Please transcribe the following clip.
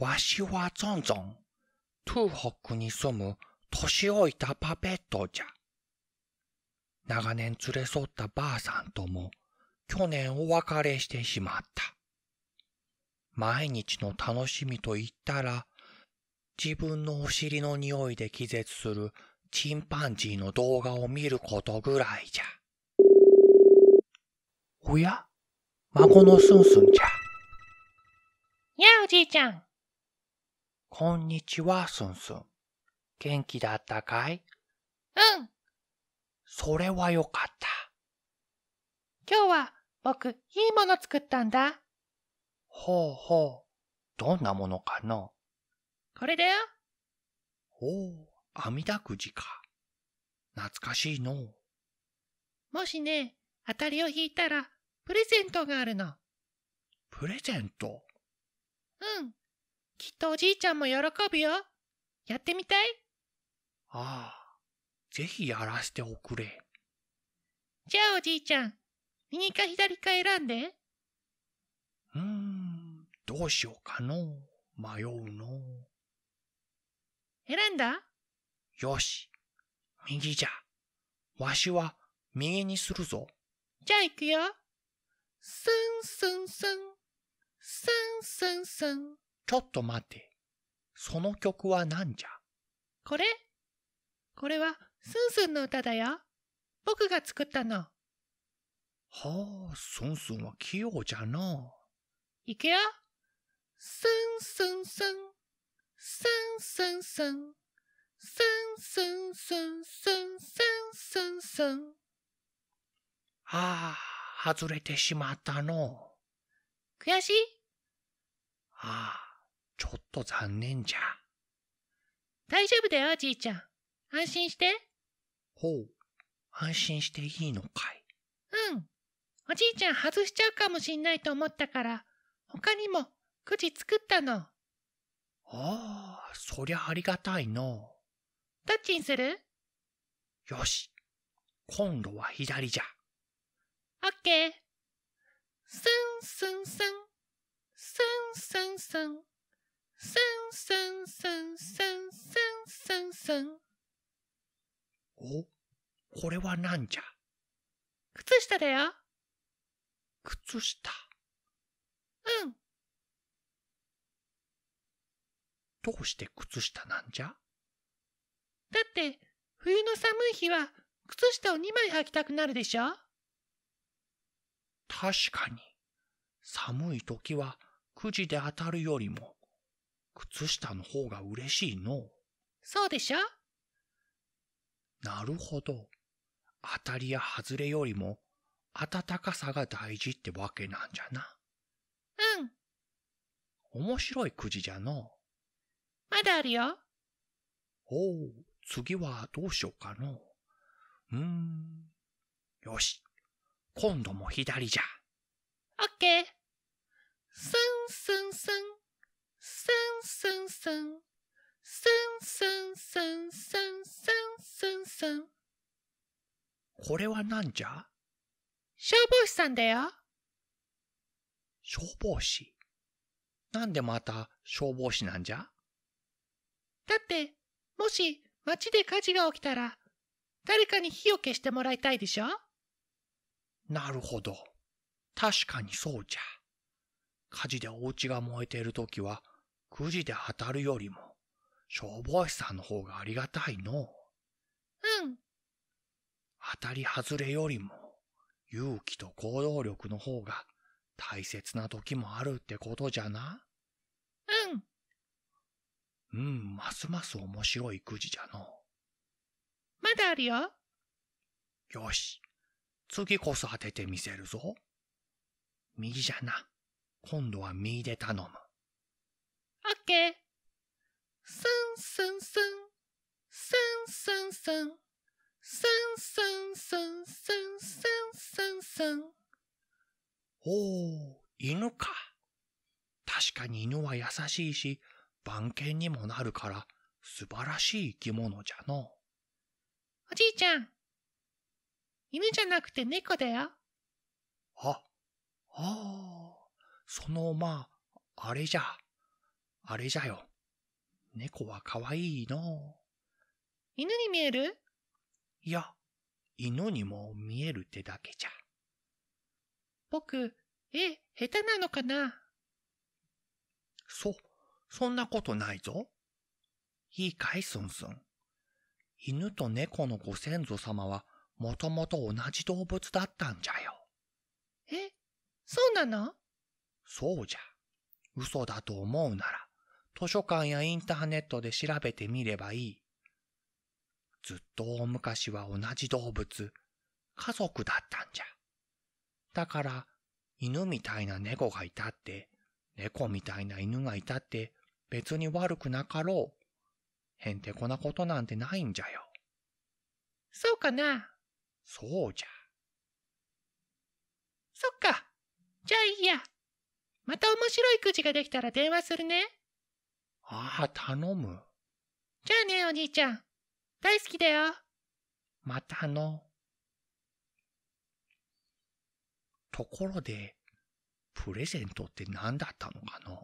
わしはゾンゾン、東北に住む年老いたパペットじゃ。長年連れ添ったばあさんとも、去年お別れしてしまった。毎日の楽しみと言ったら、自分のお尻の匂いで気絶するチンパンジーの動画を見ることぐらいじゃ。おや孫のスンスンじゃ。やおじいちゃん。こんにちは、すんすん。元気だったかいうん。それはよかった。今日は僕、いいもの作ったんだ。ほうほう。どんなものかなこれだよ。おお、あみだくじか。懐かしいの。もしね、当たりを引いたら、プレゼントがあるの。プレゼントうん。きっとおじいちゃんも喜ぶよ。やってみたいああ、ぜひやらせておくれ。じゃあおじいちゃん、右か左か選んで。うーん、どうしようかの。迷うの。選んだよし、右じゃ。わしは右にするぞ。じゃあ行くよ。スンスンスン、スンスンスン。ちょっと待て。その曲は何じゃこれこれはスンスンの歌だよ。僕が作ったの。はあ、スンスンは器用じゃな。いくよ。スンスンスン。スンスンスン。スンスンスンスンスンスンスン。ああ、外れてしまったの。悔しいちょっと残念じゃ。大丈夫だよ、じいちゃん。安心して。ほう。安心していいのかいうん。おじいちゃん外しちゃうかもしんないと思ったから、他にもくじ作ったの。ああ、そりゃありがたいの。どっちにするよし。今度は左じゃ。オッケー。スンスンスン。スンスンスン。スンスンスンスンスンスンスン。おこれはなんじゃ靴下だよ。靴下。うん。どうして靴下なんじゃだって、冬の寒い日は、靴下を2枚履きたくなるでしょ確かに、寒い時は、くじで当たるよりも、靴下の方が嬉しいの。そうでしょなるほど。当たりや外れよりも、暖かさが大事ってわけなんじゃな。うん。面白いくじじゃの。まだあるよ。おう、次はどうしようかの。うーん。よし。今度も左じゃ。オッケー。スンスンスン。スンスン。スンスンスンスンスンスンスン。これはなんじゃ消防士さんだよ。消防士なんでまた消防士なんじゃだって、もし町で火事が起きたら、誰かに火を消してもらいたいでしょなるほど。確かにそうじゃ。火事でお家が燃えている時は、くじで当たるよりも、消防士さんの方がありがたいのう。ん。当たり外れよりも、勇気と行動力の方が大切な時もあるってことじゃな。うん。うん、ますます面白いくじじゃの。まだあるよ。よし。次こそ当ててみせるぞ。右じゃな。今度は右で頼む。け。すんすんすん。すんすんすん。すおお、犬か。確かに犬は優しいし、番犬にもなるから、素晴らしい生き物じゃの。おじいちゃん。犬じゃなくて猫だよ。あ、ああ、そのまあ、あれじゃ。あれじゃよ。猫はかわいいの。犬に見えるいや、犬にも見えるってだけじゃ。僕、絵、下手なのかなそ、そんなことないぞ。いいかい、すんすん。犬と猫のご先祖様は、もともと同じ動物だったんじゃよ。え、そうなのそうじゃ。嘘だと思うなら、図書館やインターネットで調べてみればいい。ずっと大昔は同じ動物、家族だったんじゃ。だから、犬みたいな猫がいたって、猫みたいな犬がいたって、別に悪くなかろう。へんてこなことなんてないんじゃよ。そうかなそうじゃ。そっか。じゃあいいや。また面白いくじができたら電話するね。ああ、頼む。じゃあね、お兄ちゃん。大好きだよ。またの。ところで、プレゼントって何だったのかな